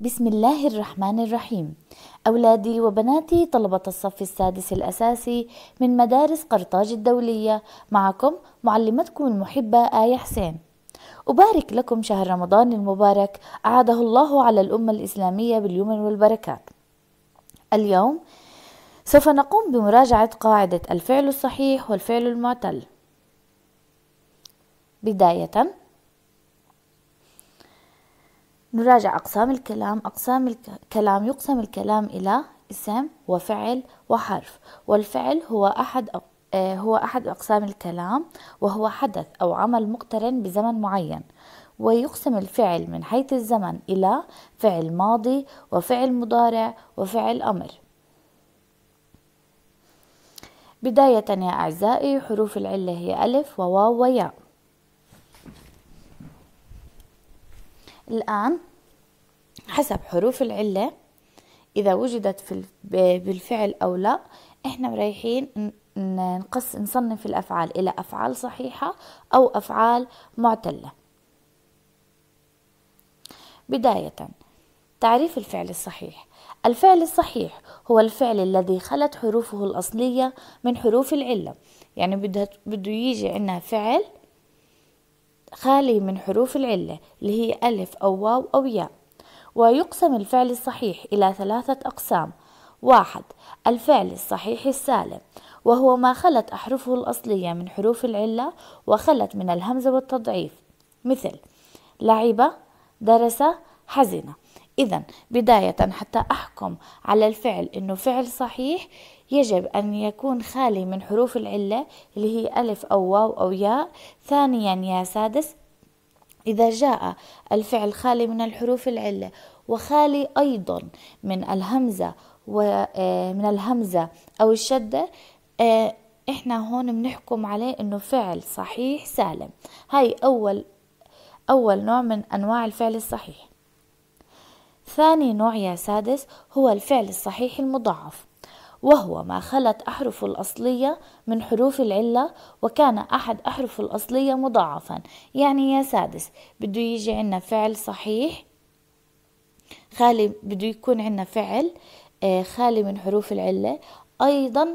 بسم الله الرحمن الرحيم أولادي وبناتي طلبة الصف السادس الأساسي من مدارس قرطاج الدولية معكم معلمتكم المحبة آية حسين أبارك لكم شهر رمضان المبارك أعاده الله على الأمة الإسلامية باليمن والبركات اليوم سوف نقوم بمراجعة قاعدة الفعل الصحيح والفعل المعتل بداية نراجع أقسام الكلام أقسام الكلام يقسم الكلام إلى اسم وفعل وحرف والفعل هو أحد آه، هو أحد أقسام الكلام وهو حدث أو عمل مقترن بزمن معين ويقسم الفعل من حيث الزمن إلى فعل ماضي وفعل مضارع وفعل أمر بداية يا أعزائي حروف العلة هي ألف وواو وياء الآن حسب حروف العلة إذا وجدت في بالفعل أو لا إحنا رايحين نقص نصنف الأفعال إلى أفعال صحيحة أو أفعال معتلة بداية تعريف الفعل الصحيح الفعل الصحيح هو الفعل الذي خلت حروفه الأصلية من حروف العلة يعني بده يجي عندنا فعل خالي من حروف العلة اللي هي ألف أو واو أو ياء ويقسم الفعل الصحيح إلى ثلاثة أقسام واحد الفعل الصحيح السالم وهو ما خلت أحرفه الأصلية من حروف العلة وخلت من الهمزة والتضعيف مثل لعب درس حزن إذا بداية حتى أحكم على الفعل إنه فعل صحيح يجب أن يكون خالي من حروف العلة اللي هي ألف أو واو أو ياء ثانيا يا سادس إذا جاء الفعل خالي من الحروف العلة وخالي أيضا من الهمزة ومن آه، الهمزة أو الشدة آه، إحنا هون بنحكم عليه إنه فعل صحيح سالم هاي أول أول نوع من أنواع الفعل الصحيح ثاني نوع يا سادس هو الفعل الصحيح المضاعف وهو ما خلت أحرفه الأصلية من حروف العلة وكان أحد أحرفه الأصلية مضاعفا يعني يا سادس بده يجي عنا فعل صحيح خالي بده يكون عنا فعل آه، خالي من حروف العلة أيضا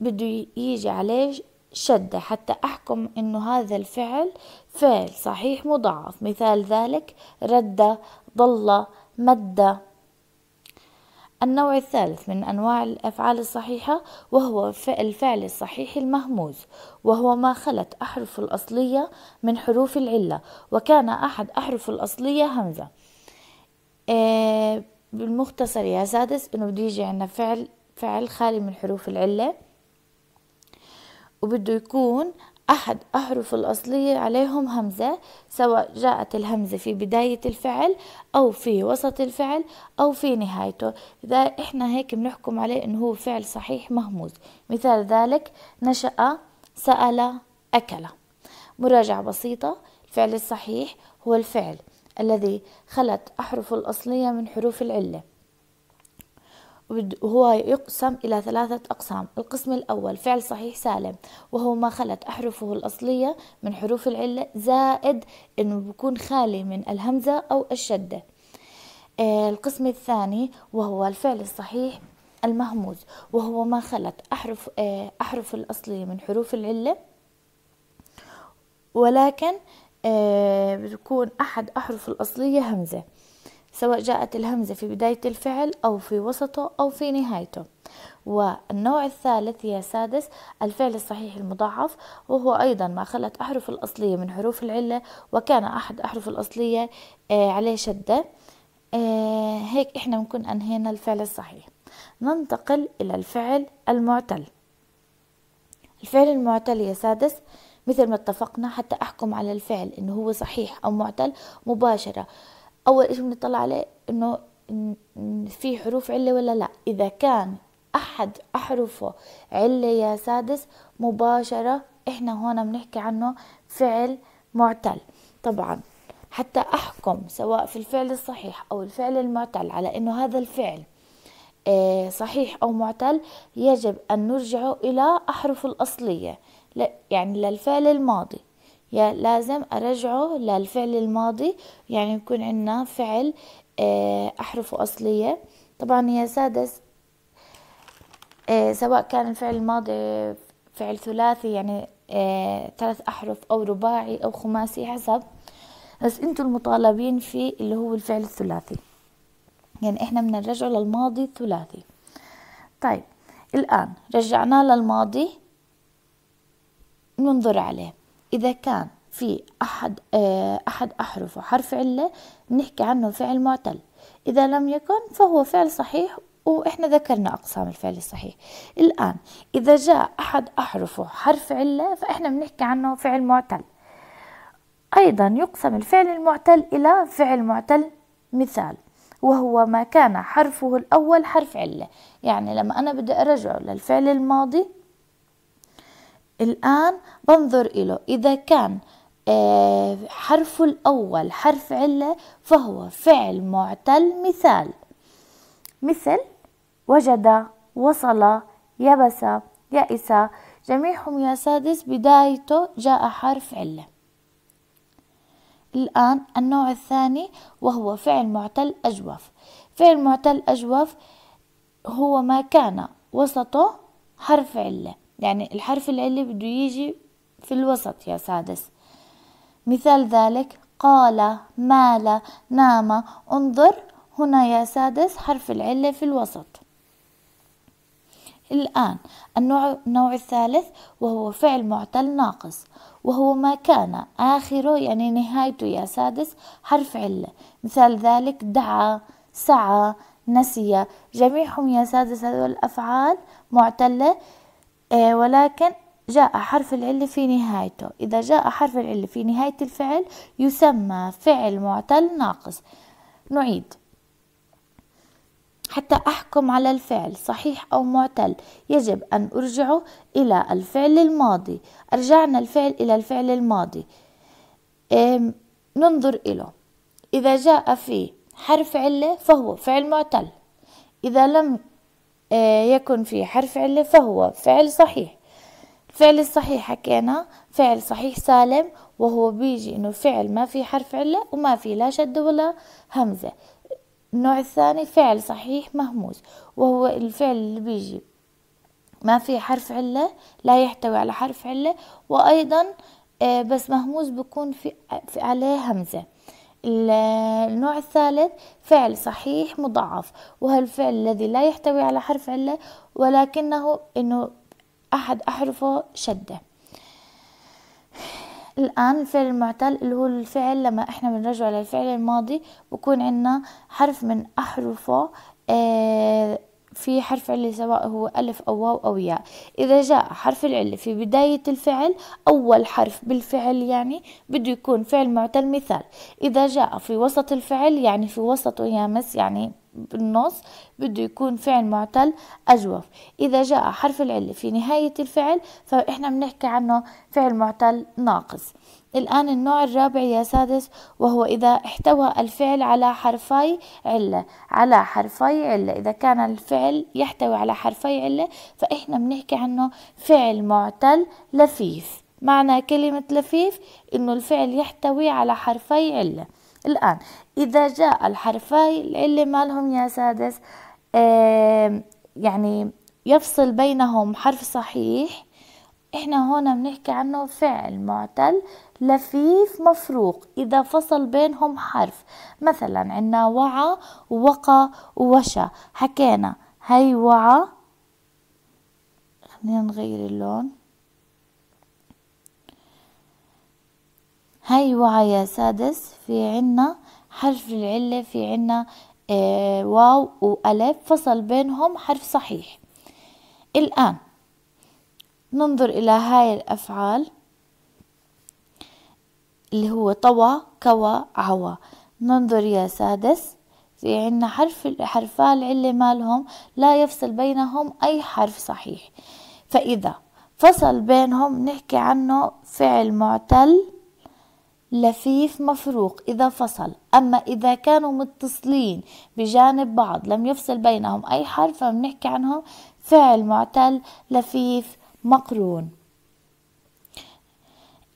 بده يجي عليه شدة حتى أحكم أنه هذا الفعل فعل صحيح مضاعف مثال ذلك رد ضل مادة النوع الثالث من أنواع الأفعال الصحيحة وهو الفعل الصحيح المهموز وهو ما خلت أحرف الأصلية من حروف العلة وكان أحد أحرف الأصلية همزة آه، بالمختصر يا سادس أنه بده يجي عندنا فعل فعل خالي من حروف العلة وبده يكون أحد أحرف الأصلية عليهم همزة سواء جاءت الهمزة في بداية الفعل أو في وسط الفعل أو في نهايته إذا إحنا هيك بنحكم عليه إنه هو فعل صحيح مهموز مثال ذلك نشأ سأل أكل مراجعة بسيطة الفعل الصحيح هو الفعل الذي خلت أحرف الأصلية من حروف العلة وهو يقسم إلى ثلاثة أقسام القسم الأول فعل صحيح سالم وهو ما خلت أحرفه الأصلية من حروف العلة زائد أنه بيكون خالي من الهمزة أو الشدة آه، القسم الثاني وهو الفعل الصحيح المهموز وهو ما خلت أحرف, آه، أحرف الأصلية من حروف العلة ولكن آه، بتكون أحد أحرف الأصلية همزة سواء جاءت الهمزة في بداية الفعل أو في وسطه أو في نهايته والنوع الثالث يا سادس الفعل الصحيح المضاعف وهو أيضا ما خلت أحرف الأصلية من حروف العلة وكان أحد أحرف الأصلية آه، عليه شدة آه، هيك إحنا بنكون أنهينا الفعل الصحيح ننتقل إلى الفعل المعتل الفعل المعتل يا سادس مثل ما اتفقنا حتى أحكم على الفعل إنه هو صحيح أو معتل مباشرة اول اشي بنطلع عليه انه في حروف عله ولا لا اذا كان احد احرفه عله يا سادس مباشره احنا هون بنحكي عنه فعل معتل طبعا حتى احكم سواء في الفعل الصحيح او الفعل المعتل على انه هذا الفعل آه، صحيح او معتل يجب ان نرجعه الى احرف الاصليه يعني للفعل الماضي يا لازم أرجعه للفعل الماضي يعني يكون عندنا فعل آه، أحرفه أصلية طبعا يا سادس آه، سواء كان الفعل الماضي فعل ثلاثي يعني آه، ثلاث أحرف أو رباعي أو خماسي حسب بس انتوا المطالبين في اللي هو الفعل الثلاثي يعني احنا بدنا نرجعه للماضي الثلاثي طيب الآن رجعناه للماضي ننظر عليه إذا كان في أحد آه، أحد أحرفه حرف علة بنحكي عنه فعل معتل إذا لم يكن فهو فعل صحيح وإحنا ذكرنا أقسام الفعل الصحيح الآن إذا جاء أحد أحرفه حرف علة فإحنا بنحكي عنه فعل معتل أيضا يقسم الفعل المعتل إلى فعل معتل مثال وهو ما كان حرفه الأول حرف علة يعني لما أنا بدي أرجعه للفعل الماضي الآن بنظر إله إذا كان آه، حرف الأول حرف علة فهو فعل معتل مثال مثل وجد وصل يبس يأس جميعهم يا سادس بدايته جاء حرف علة الآن النوع الثاني وهو فعل معتل أجوف فعل معتل أجوف هو ما كان وسطه حرف عله يعني الحرف العلي بده يجي في الوسط يا سادس مثال ذلك قال مال نام انظر هنا يا سادس حرف العلة في الوسط الآن النوع, النوع الثالث وهو فعل معتل ناقص وهو ما كان آخره يعني نهايته يا سادس حرف علة مثال ذلك دعا سعى نسي جميعهم يا سادس هذول الأفعال معتلة آه، ولكن جاء حرف العلة في نهايته إذا جاء حرف العلة في نهاية الفعل يسمى فعل معتل ناقص نعيد حتى أحكم على الفعل صحيح أو معتل يجب أن أرجعه إلى الفعل الماضي أرجعنا الفعل إلى الفعل الماضي ننظر إله إذا جاء فيه حرف علة فهو فعل معتل إذا لم آه، يكن في حرف علة فهو فعل صحيح الفعل الصحيح حكينا فعل صحيح سالم وهو بيجي انه فعل ما في حرف علة وما في لا شد ولا همزة النوع الثاني فعل صحيح مهموز وهو الفعل اللي بيجي ما في حرف علة لا يحتوي على حرف علة وأيضا آه، بس مهموز بكون في عليه همزة النوع الثالث فعل صحيح مضاعف وهو الفعل الذي لا يحتوي على حرف علة ولكنه إنه أحد أحرفه شدة الآن الفعل المعتل اللي هو الفعل لما إحنا بنرجع للفعل الماضي بكون عندنا حرف من أحرفه آه في حرف علة سواء هو ألف أو واو أو ياء إذا جاء حرف العلة في بداية الفعل أول حرف بالفعل يعني بده يكون فعل معتل مثال إذا جاء في وسط الفعل يعني في وسطه يامس يعني بالنص بده يكون فعل معتل أجوف إذا جاء حرف العلة في نهاية الفعل فإحنا بنحكي عنه فعل معتل ناقص الآن النوع الرابع يا سادس وهو إذا احتوى الفعل على حرفي علة على حرفي علة إذا كان الفعل يحتوي على حرفي علة فإحنا بنحكي عنه فعل معتل لفيف معنى كلمة لفيف إنه الفعل يحتوي على حرفي علة الآن إذا جاء الحرفي اللي مالهم يا سادس يعني يفصل بينهم حرف صحيح احنا هون بنحكي عنه فعل معتل لفيف مفروق إذا فصل بينهم حرف مثلا عنا وعى وقى وشى حكينا هي وعى خلينا نغير اللون هاي وعيا سادس في عنا حرف العلة في عنا آه واو وألف فصل بينهم حرف صحيح الآن ننظر إلى هاي الأفعال اللي هو طوى كوى عوى ننظر يا سادس في عنا حرف حرفا العلة مالهم لا يفصل بينهم أي حرف صحيح فإذا فصل بينهم نحكي عنه فعل معتل لفيف مفروق إذا فصل أما إذا كانوا متصلين بجانب بعض لم يفصل بينهم أي حرف فبنحكي عنهم فعل معتل لفيف مقرون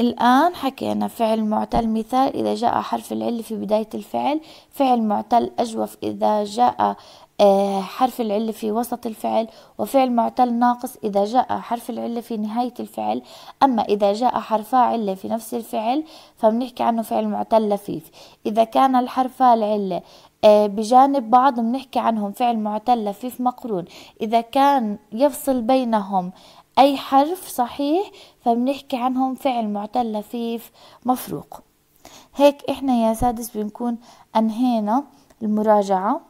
الآن حكينا فعل معتل مثال إذا جاء حرف العلة في بداية الفعل فعل معتل أجوف إذا جاء آه، حرف العلة في وسط الفعل وفعل معتل ناقص إذا جاء حرف العلة في نهاية الفعل أما إذا جاء حرفا علة في نفس الفعل فبنحكي عنه فعل معتل لفيف إذا كان الحرفا العلة آه، بجانب بعض بنحكي عنهم فعل معتل لفيف مقرون إذا كان يفصل بينهم أي حرف صحيح فبنحكي عنهم فعل معتل لفيف مفروق هيك إحنا يا سادس بنكون أنهينا المراجعة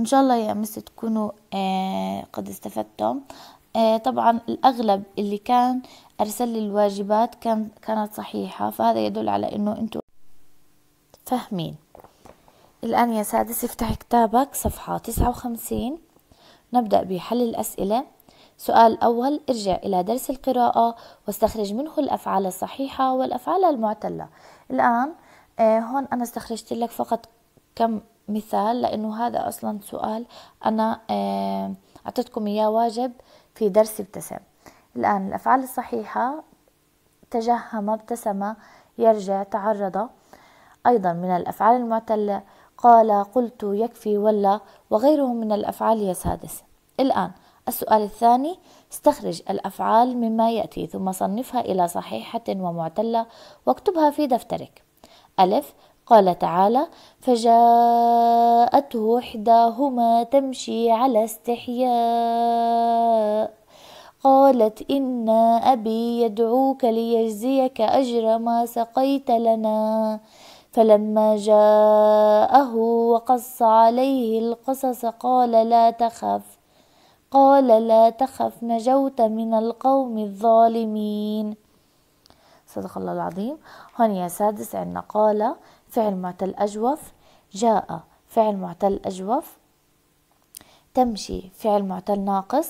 إن شاء الله يا مس تكونوا آه قد استفدتم آه طبعا الأغلب اللي كان أرسل لي الواجبات كان كانت صحيحة فهذا يدل على إنه أنتوا فاهمين الآن يا سادس افتح كتابك صفحة تسعة وخمسين نبدأ بحل الأسئلة سؤال الأول ارجع إلى درس القراءة واستخرج منه الأفعال الصحيحة والأفعال المعتلة الآن آه، هون أنا استخرجت لك فقط كم مثال لأنه هذا أصلا سؤال أنا آه، أعطيتكم إياه واجب في درس ابتسم الآن الأفعال الصحيحة تجهم ابتسم يرجع تعرض أيضا من الأفعال المعتلة قال قلت يكفي ولا وغيرهم من الأفعال يا سادس الآن السؤال الثاني استخرج الأفعال مما يأتي ثم صنفها إلى صحيحة ومعتلة واكتبها في دفترك ألف قال تعالى فجاءته إحداهما تمشي على استحياء قالت إن أبي يدعوك ليجزيك أجر ما سقيت لنا فلما جاءه وقص عليه القصص قال لا تخف قال لا تخف نجوت من القوم الظالمين صدق الله العظيم هون يا سادس عندنا قال فعل معتل أجوف جاء فعل معتل أجوف تمشي فعل معتل ناقص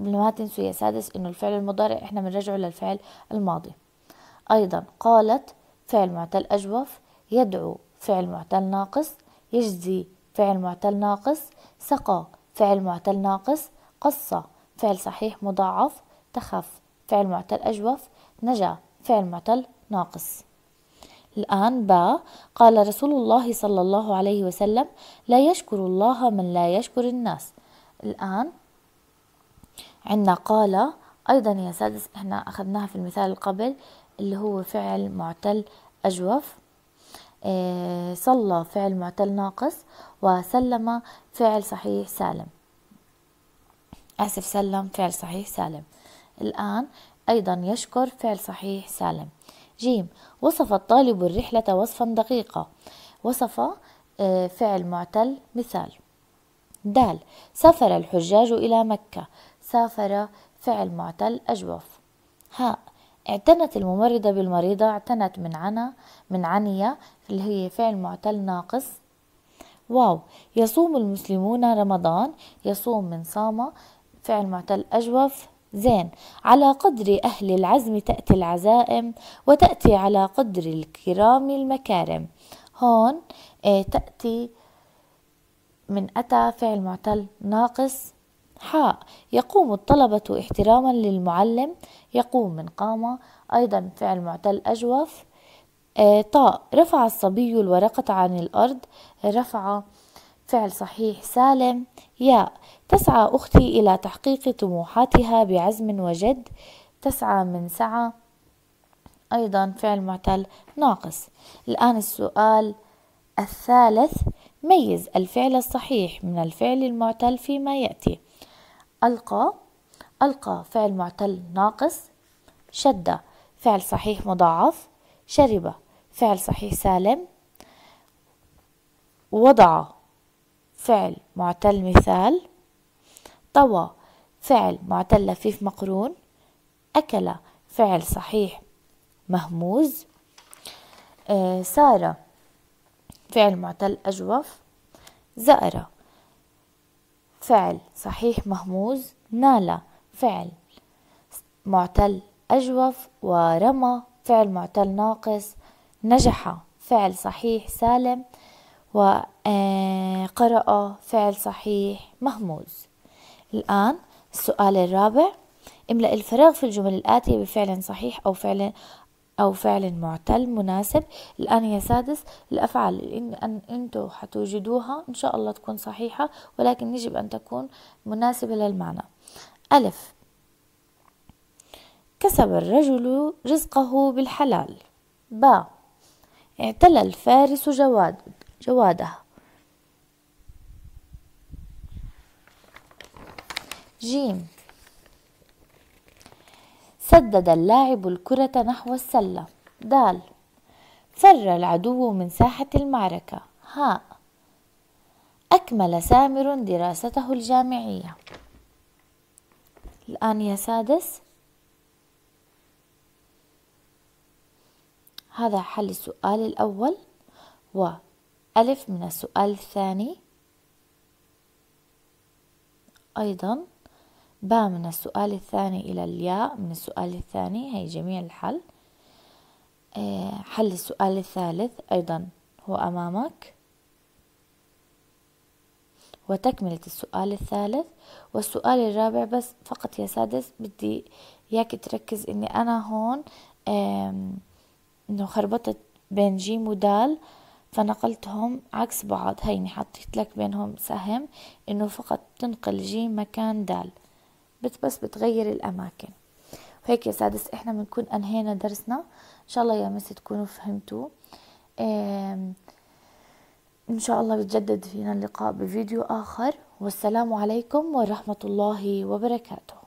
ما تنسوا يا سادس انه الفعل المضارع احنا بنرجعه للفعل الماضي ايضا قالت فعل معتل اجوف يدعو فعل معتل ناقص يجزي فعل معتل ناقص سقى فعل معتل ناقص قصة فعل صحيح مضاعف تخف فعل معتل أجوف نجا فعل معتل ناقص الآن باء قال رسول الله صلى الله عليه وسلم لا يشكر الله من لا يشكر الناس الآن عندنا قال أيضا يا سادس احنا أخذناها في المثال القبل اللي هو فعل معتل أجوف آه، صلى فعل معتل ناقص وسلم فعل صحيح سالم آسف سلم فعل صحيح سالم الآن أيضا يشكر فعل صحيح سالم جيم وصف الطالب الرحلة وصفا دقيقة وصف آه، فعل معتل مثال دال سافر الحجاج إلى مكة سافر فعل معتل أجوف هاء اعتنت الممرضة بالمريضة اعتنت من عنا من عنية اللي هي فعل معتل ناقص واو يصوم المسلمون رمضان يصوم من صام فعل معتل أجوف زين على قدر أهل العزم تأتي العزائم وتأتي على قدر الكرام المكارم هون إيه، تأتي من أتى فعل معتل ناقص حاء يقوم الطلبة احتراما للمعلم يقوم من قام أيضا فعل معتل أجوف إيه، طاء رفع الصبي الورقة عن الأرض رفع فعل صحيح سالم ياء تسعى أختي إلى تحقيق طموحاتها بعزم وجد تسعى من سعى أيضا فعل معتل ناقص الآن السؤال الثالث ميز الفعل الصحيح من الفعل المعتل فيما يأتي ألقى ألقى فعل معتل ناقص شد فعل صحيح مضاعف شرب فعل صحيح سالم وضع فعل معتل مثال طوى فعل معتل لفيف مقرون أكل فعل صحيح مهموز سارة سار فعل معتل أجوف زأر فعل صحيح مهموز نال فعل معتل أجوف ورمى فعل معتل ناقص نجح فعل صحيح سالم وقرأ فعل صحيح مهموز الآن السؤال الرابع املأ الفراغ في الجمل الآتية بفعل صحيح أو فعل أو فعل معتل مناسب الآن يا سادس الأفعال إن, أن أنتوا حتوجدوها إن شاء الله تكون صحيحة ولكن يجب أن تكون مناسبة للمعنى ألف كسب الرجل رزقه بالحلال با اعتلى الفارس جواد جوادها جيم سدد اللاعب الكرة نحو السلة دال فر العدو من ساحة المعركة هاء أكمل سامر دراسته الجامعية الآن يا سادس هذا حل السؤال الأول و ألف من السؤال الثاني أيضا باء من السؤال الثاني إلى الياء من السؤال الثاني هي جميع الحل آه، حل السؤال الثالث أيضا هو أمامك وتكملة السؤال الثالث والسؤال الرابع بس فقط يا سادس بدي إياك تركز إني أنا هون إنه خربطت بين جيم ودال فنقلتهم عكس بعض هيني حطيت لك بينهم سهم انه فقط تنقل جيم مكان دال بت بس بتغير الاماكن وهيك يا سادس احنا بنكون انهينا درسنا ان شاء الله يا مس تكونوا فهمتوا ان شاء الله بتجدد فينا اللقاء بفيديو اخر والسلام عليكم ورحمه الله وبركاته